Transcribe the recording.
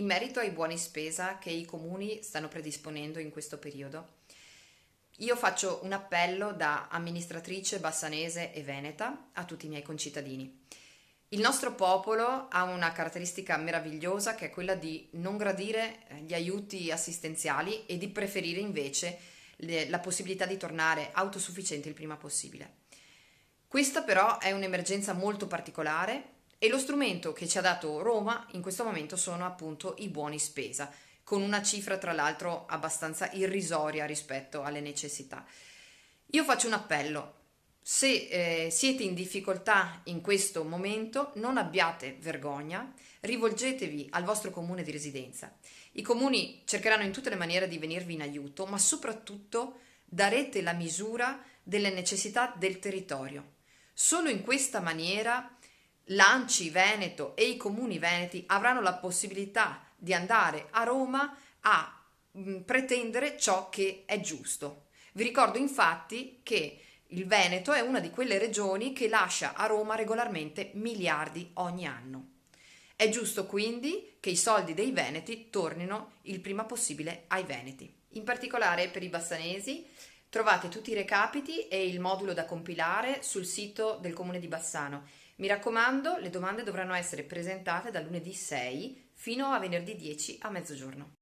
in merito ai buoni spesa che i comuni stanno predisponendo in questo periodo, io faccio un appello da amministratrice bassanese e veneta a tutti i miei concittadini. Il nostro popolo ha una caratteristica meravigliosa che è quella di non gradire eh, gli aiuti assistenziali e di preferire invece la possibilità di tornare autosufficienti il prima possibile. Questa però è un'emergenza molto particolare e lo strumento che ci ha dato Roma in questo momento sono appunto i buoni spesa, con una cifra tra l'altro abbastanza irrisoria rispetto alle necessità. Io faccio un appello, se eh, siete in difficoltà in questo momento, non abbiate vergogna, rivolgetevi al vostro comune di residenza. I comuni cercheranno in tutte le maniere di venirvi in aiuto, ma soprattutto darete la misura delle necessità del territorio. Solo in questa maniera l'Anci Veneto e i comuni veneti avranno la possibilità di andare a Roma a mm, pretendere ciò che è giusto. Vi ricordo infatti che il Veneto è una di quelle regioni che lascia a Roma regolarmente miliardi ogni anno. È giusto quindi che i soldi dei Veneti tornino il prima possibile ai Veneti. In particolare per i bassanesi Trovate tutti i recapiti e il modulo da compilare sul sito del Comune di Bassano. Mi raccomando, le domande dovranno essere presentate da lunedì 6 fino a venerdì 10 a mezzogiorno.